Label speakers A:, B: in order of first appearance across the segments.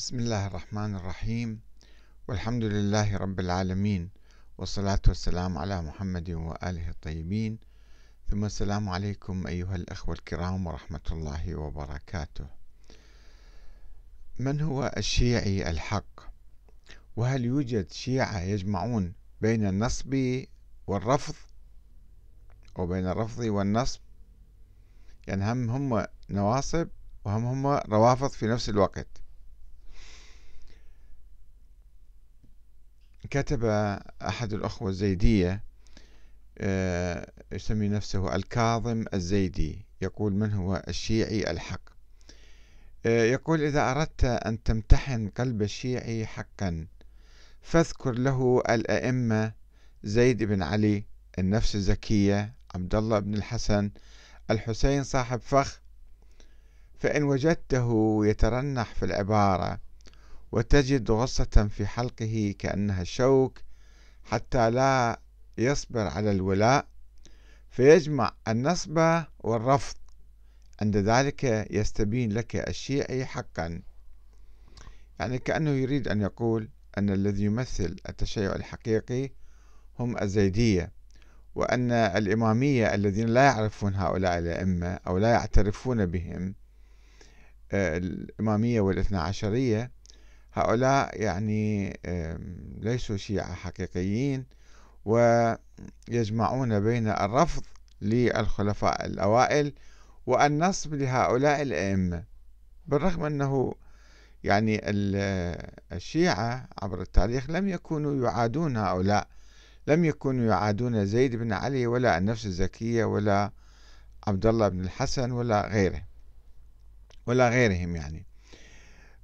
A: بسم الله الرحمن الرحيم والحمد لله رب العالمين والصلاة والسلام على محمد وآله الطيبين ثم السلام عليكم أيها الأخوة الكرام ورحمة الله وبركاته من هو الشيعي الحق؟ وهل يوجد شيعة يجمعون بين النصب والرفض؟ وبين الرفض والنصب؟ يعني هم هم نواصب وهم هم روافض في نفس الوقت كتب أحد الأخوة الزيدية آه، يسمي نفسه الكاظم الزيدي يقول من هو الشيعي الحق آه، يقول إذا أردت أن تمتحن قلب الشيعي حقا فاذكر له الأئمة زيد بن علي النفس الزكية عبد الله بن الحسن الحسين صاحب فخ فإن وجدته يترنح في العبارة وتجد غصة في حلقه كأنها الشوك حتى لا يصبر على الولاء فيجمع النصب والرفض عند ذلك يستبين لك الشيعي حقا يعني كأنه يريد أن يقول أن الذي يمثل التشيع الحقيقي هم الزيدية وأن الإمامية الذين لا يعرفون هؤلاء الأئمة أو لا يعترفون بهم آه، الإمامية والاثنى عشرية هؤلاء يعني ليسوا شيعة حقيقيين ويجمعون بين الرفض للخلفاء الأوائل والنصب لهؤلاء الأئمة بالرغم أنه يعني آه، الشيعة عبر التاريخ لم يكونوا يعادون هؤلاء لم يكونوا يعادون زيد بن علي ولا النفس الزكية ولا عبد الله بن الحسن ولا غيره ولا غيرهم يعني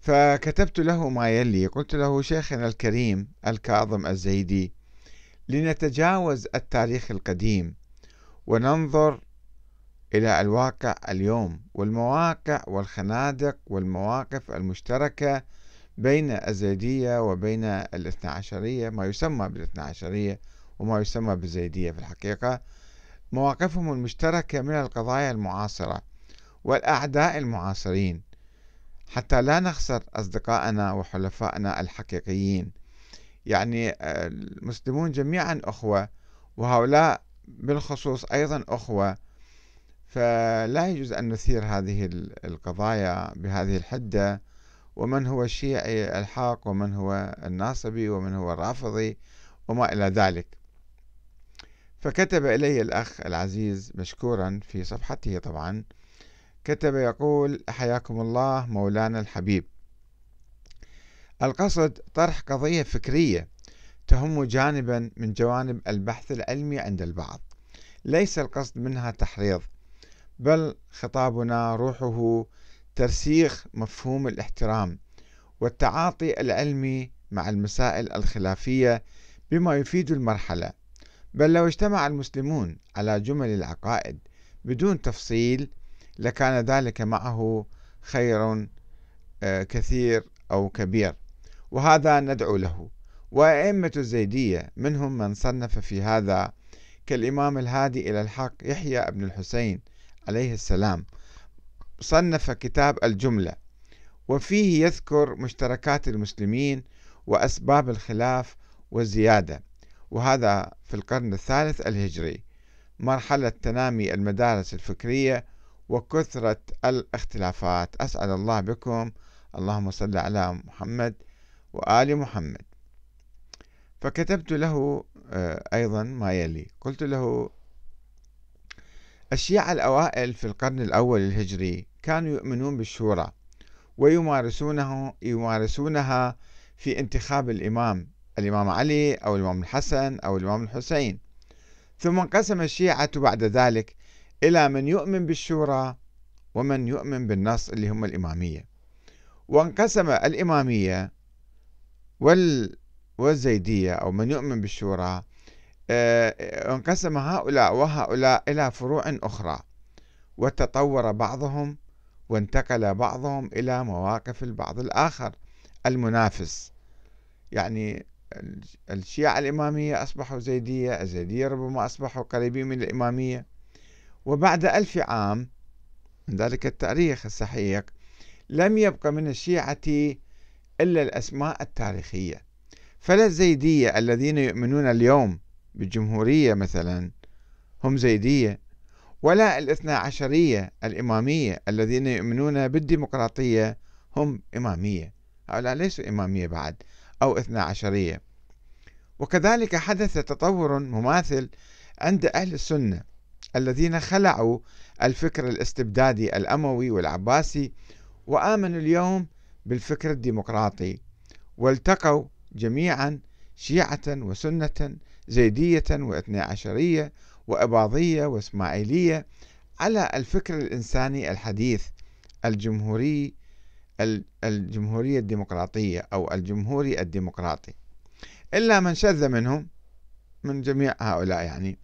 A: فكتبت له ما يلي قلت له شيخنا الكريم الكاظم الزيدي لنتجاوز التاريخ القديم وننظر إلى الواقع اليوم والمواقع والخنادق والمواقف المشتركة بين الزيدية وبين الاثنى عشرية ما يسمى بالاثنى عشرية وما يسمى بالزيدية في الحقيقة مواقفهم المشتركة من القضايا المعاصرة والأعداء المعاصرين حتى لا نخسر أصدقائنا وحلفائنا الحقيقيين يعني آه، المسلمون جميعا أخوة وهؤلاء بالخصوص أيضا أخوة فلا يجوز أن نثير هذه القضايا بهذه الحدة ومن هو الشيعي الحاق ومن هو الناصبي ومن هو الرافضي وما إلى ذلك فكتب إلي الأخ العزيز مشكورا في صفحته طبعا كتب يقول حياكم الله مولانا الحبيب القصد طرح قضية فكرية تهم جانبا من جوانب البحث العلمي عند البعض ليس القصد منها تحريض بل خطابنا روحه ترسيخ مفهوم الاحترام والتعاطي العلمي مع المسائل الخلافية بما يفيد المرحلة بل لو اجتمع المسلمون على جمل العقائد بدون تفصيل لكان ذلك معه خير آه، كثير أو كبير وهذا ندعو له وأئمة الزيدية منهم من صنف في هذا كالإمام الهادي إلى الحق يحيى بن الحسين عليه السلام صنف كتاب الجملة وفيه يذكر مشتركات المسلمين وأسباب الخلاف والزيادة وهذا في القرن الثالث الهجري مرحلة تنامي المدارس الفكرية وكثرة الاختلافات أسعد الله بكم اللهم صل على محمد وآل محمد فكتبت له آه، أيضا ما يلي قلت له الشيعة الأوائل في القرن الأول الهجري كانوا يؤمنون بالشورى ويمارسونه يمارسونها في انتخاب الإمام الإمام علي أو الإمام الحسن أو الإمام الحسين ثم انقسم الشيعة بعد ذلك إلى من يؤمن بالشورى ومن يؤمن بالنص اللي هم الإمامية وانقسم الإمامية وال والزيدية أو من يؤمن بالشورى آه، انقسم هؤلاء وهؤلاء إلى فروع أخرى وتطور بعضهم وانتقل بعضهم إلى مواقف البعض الآخر المنافس يعني الشيعة الإمامية أصبحوا زيدية الزيدية ربما أصبحوا قريبين من الإمامية وبعد ألف عام من ذلك التاريخ السحيق لم يبق من الشيعة إلا الأسماء التاريخية فلا الزيدية الذين يؤمنون اليوم بالجمهورية مثلا هم زيدية ولا الاثنى عشرية الإمامية الذين يؤمنون بالديمقراطية هم إمامية هؤلاء ليسوا إمامية بعد أو اثنى عشرية وكذلك حدث تطور مماثل عند أهل السنة الذين خلعوا الفكر الاستبدادي الاموي والعباسي وامنوا اليوم بالفكر الديمقراطي والتقوا جميعا شيعة وسنة زيدية واثني عشرية وأباضية وإسماعيلية على الفكر الإنساني الحديث الجمهوري الجمهورية الديمقراطية أو الجمهوري الديمقراطي إلا من شذ منهم من جميع هؤلاء يعني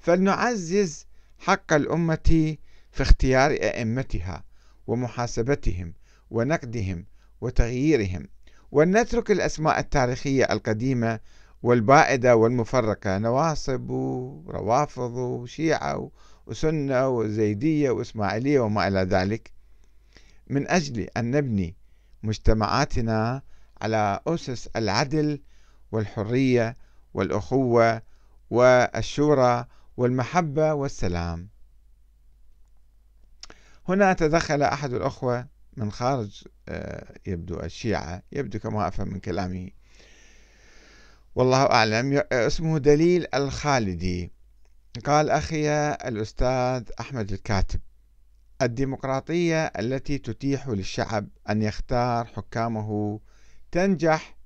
A: فلنعزز حق الأمة في اختيار أئمتها ومحاسبتهم ونقدهم وتغييرهم ولنترك الأسماء التاريخية القديمة والبائدة والمفرقة نواصب وروافض وشيعة وسنة وزيدية وإسماعيلية وما إلى ذلك من أجل أن نبني مجتمعاتنا على أسس العدل والحرية والأخوة والشورى والمحبة والسلام هنا تدخل أحد الأخوة من خارج آه، يبدو الشيعة يبدو كما أفهم من كلامه والله أعلم آه، اسمه دليل الخالدي قال أخي الأستاذ أحمد الكاتب الديمقراطية التي تتيح للشعب أن يختار حكامه تنجح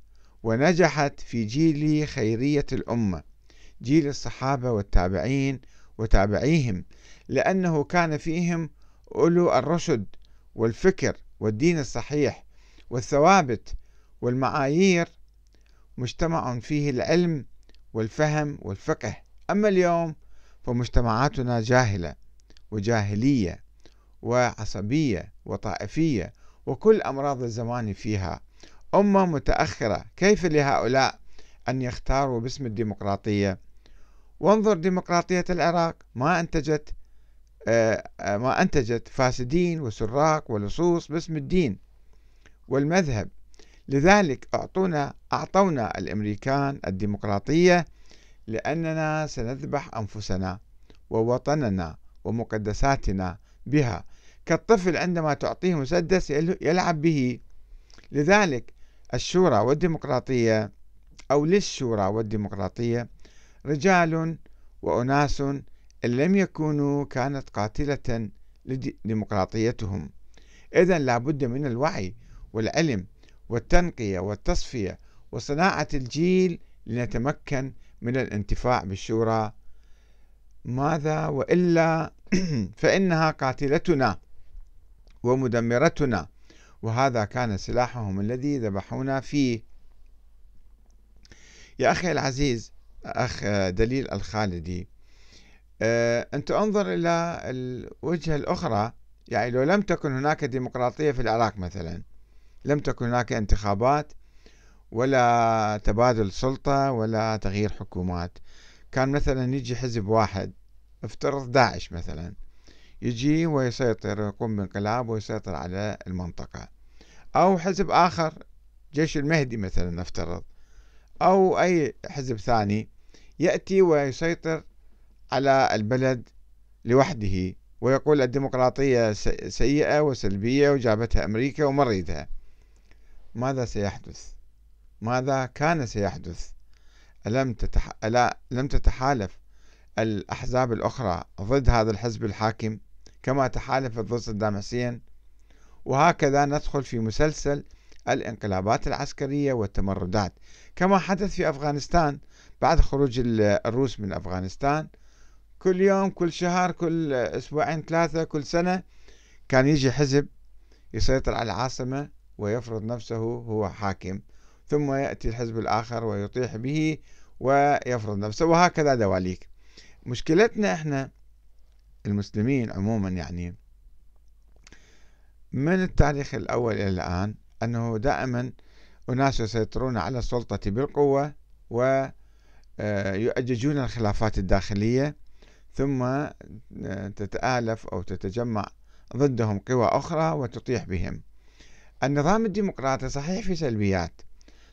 A: ونجحت في جيل خيرية الأمة جيل الصحابة والتابعين وتابعيهم لأنه كان فيهم أولو الرشد والفكر والدين الصحيح والثوابت والمعايير مجتمع فيه العلم والفهم والفقه أما اليوم فمجتمعاتنا جاهلة وجاهلية وعصبية وطائفية وكل أمراض الزمان فيها أمة متأخرة كيف لهؤلاء أن يختاروا باسم الديمقراطية وانظر ديمقراطية العراق ما أنتجت آه، آه، ما أنتجت فاسدين وسراق ولصوص باسم الدين والمذهب لذلك أعطونا أعطونا الأمريكان الديمقراطية لأننا سنذبح أنفسنا ووطننا ومقدساتنا بها كالطفل عندما تعطيه مسدس يلعب به لذلك الشورى والديمقراطية أو للشورى والديمقراطية رجال وأناس إن لم يكونوا كانت قاتلة لديمقراطيتهم إذا لابد من الوعي والعلم والتنقية والتصفية وصناعة الجيل لنتمكن من الانتفاع بالشورى ماذا وإلا فإنها قاتلتنا ومدمرتنا وهذا كان سلاحهم الذي ذبحونا فيه يا أخي العزيز أخ آه، دليل الخالدي آه، أن انظر إلى الوجهة الأخرى يعني لو لم تكن هناك ديمقراطية في العراق مثلا لم تكن هناك انتخابات ولا تبادل سلطة ولا تغيير حكومات كان مثلا يجي حزب واحد افترض داعش مثلا يجي ويسيطر ويقوم بانقلاب ويسيطر على المنطقة أو حزب آخر جيش المهدي مثلا نفترض أو أي حزب ثاني يأتي ويسيطر على البلد لوحده ويقول الديمقراطية سيئة وسلبية وجابتها أمريكا ومريدها ماذا سيحدث؟ ماذا كان سيحدث؟ ألم, تتح... ألا... لم تتحالف الأحزاب الأخرى ضد هذا الحزب الحاكم كما تحالفت ضد صدام حسين وهكذا ندخل في مسلسل الانقلابات العسكرية والتمردات كما حدث في أفغانستان بعد خروج الروس من أفغانستان كل يوم كل شهر كل أسبوعين ثلاثة كل سنة كان يجي حزب يسيطر على العاصمة ويفرض نفسه هو حاكم ثم يأتي الحزب الآخر ويطيح به ويفرض نفسه وهكذا دواليك مشكلتنا احنا المسلمين عموما يعني من التاريخ الأول إلى الآن أنه دائما أناس يسيطرون على السلطة بالقوة و آه، يؤججون الخلافات الداخلية ثم آه، تتآلف أو تتجمع ضدهم قوى أخرى وتطيح بهم النظام الديمقراطي صحيح في سلبيات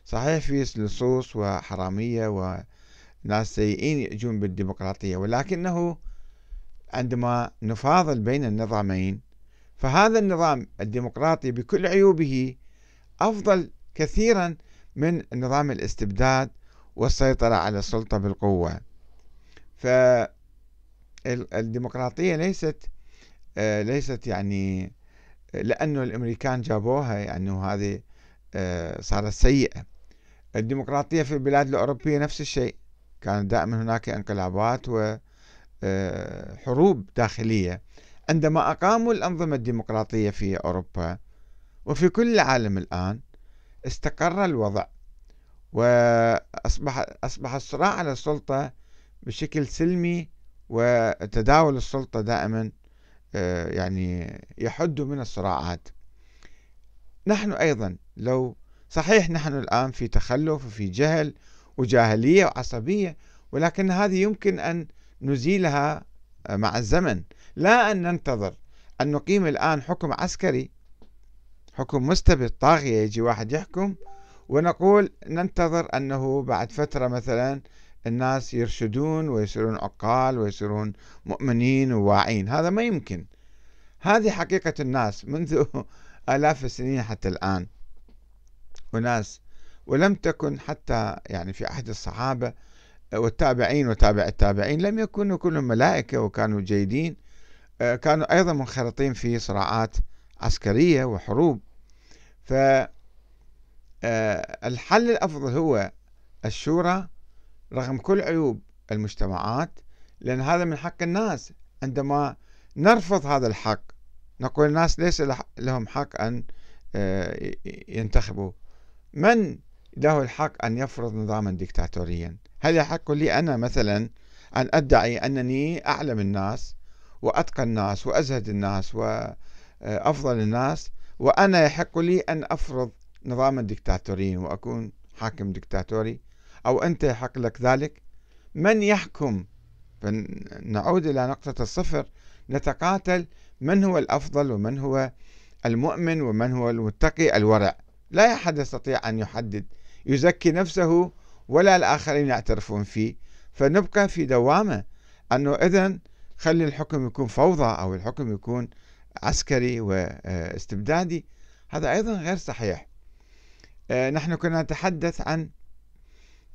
A: صحيح في لصوص وحرامية وناس سيئين يأجون بالديمقراطية ولكنه عندما نفاضل بين النظامين فهذا النظام الديمقراطي بكل عيوبه أفضل كثيرا من نظام الاستبداد والسيطرة على السلطة بالقوة فالديمقراطية ليست آه، ليست يعني لأنه الأمريكان جابوها يعني هذه آه، صارت سيئة الديمقراطية في البلاد الأوروبية نفس الشيء كان دائما هناك انقلابات وحروب آه، داخلية عندما أقاموا الأنظمة الديمقراطية في أوروبا وفي كل العالم الآن استقر الوضع وأصبح أصبح الصراع على السلطة بشكل سلمي وتداول السلطة دائما آه، يعني يحد من الصراعات نحن أيضا لو صحيح نحن الآن في تخلف وفي جهل وجاهلية وعصبية ولكن هذه يمكن أن نزيلها آه، مع الزمن لا أن ننتظر أن نقيم الآن حكم عسكري حكم مستبد طاغية يجي واحد يحكم ونقول ننتظر أنه بعد فترة مثلا الناس يرشدون ويصيرون عقال ويصيرون مؤمنين وواعين هذا ما يمكن هذه حقيقة الناس منذ آلاف السنين حتى الآن وناس ولم تكن حتى يعني في عهد الصحابة والتابعين وتابع التابعين لم يكونوا كلهم ملائكة وكانوا جيدين آه، كانوا أيضا منخرطين في صراعات عسكرية وحروب آه، الحل الأفضل هو الشورى رغم كل عيوب المجتمعات لأن هذا من حق الناس عندما نرفض هذا الحق نقول الناس ليس لهم حق أن آه، ينتخبوا من له الحق أن يفرض نظاما ديكتاتوريا هل يحق لي أنا مثلا أن أدعي أنني أعلم الناس وأتقى الناس وأزهد الناس وأفضل آه، الناس وأنا يحق لي أن أفرض نظاما دكتاتوريا وأكون حاكم دكتاتوري أو أنت يحق لك ذلك من يحكم فنعود إلى نقطة الصفر نتقاتل من هو الأفضل ومن هو المؤمن ومن هو المتقي الورع لا أحد يستطيع أن يحدد يزكي نفسه ولا الآخرين يعترفون فيه فنبقى في دوامة أنه إذا خلي الحكم يكون فوضى أو الحكم يكون عسكري واستبدادي آه، هذا أيضا غير صحيح آه، نحن كنا نتحدث عن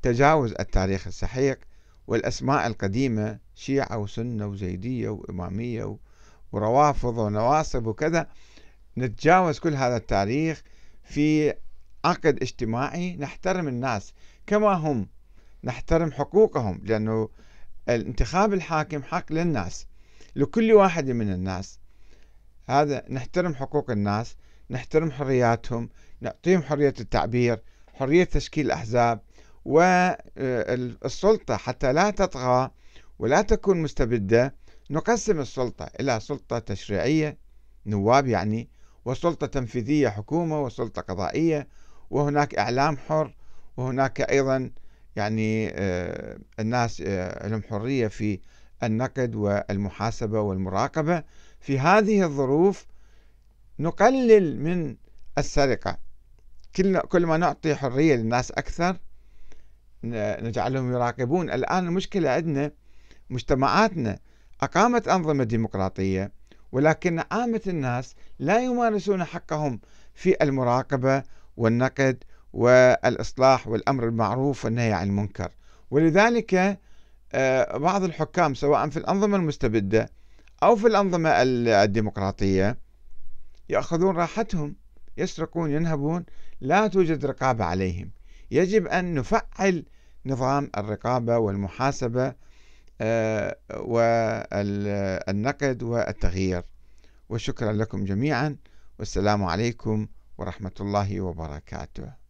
A: تجاوز التاريخ السحيق والأسماء القديمة شيعة وسنة وزيدية وإمامية وروافض ونواصب وكذا نتجاوز كل هذا التاريخ في عقد اجتماعي نحترم الناس كما هم نحترم حقوقهم لأنه الانتخاب الحاكم حق للناس لكل واحد من الناس هذا نحترم حقوق الناس نحترم حرياتهم نعطيهم حرية التعبير حرية تشكيل الأحزاب والسلطة آه، حتى لا تطغى ولا تكون مستبدة نقسم السلطة إلى سلطة تشريعية نواب يعني وسلطة تنفيذية حكومة وسلطة قضائية وهناك إعلام حر وهناك أيضا يعني آه، الناس آه، لهم حرية في النقد والمحاسبة والمراقبة في هذه الظروف نقلل من السرقة كل, كل ما نعطي حرية للناس أكثر نجعلهم يراقبون الآن المشكلة عندنا مجتمعاتنا أقامت أنظمة ديمقراطية ولكن عامة الناس لا يمارسون حقهم في المراقبة والنقد والإصلاح والأمر بالمعروف والنهي عن المنكر ولذلك آه، بعض الحكام سواء في الأنظمة المستبدة أو في الأنظمة الديمقراطية يأخذون راحتهم يسرقون ينهبون لا توجد رقابة عليهم يجب أن نفعل نظام الرقابة والمحاسبة آه، والنقد والتغيير وشكرا لكم جميعا والسلام عليكم ورحمة الله وبركاته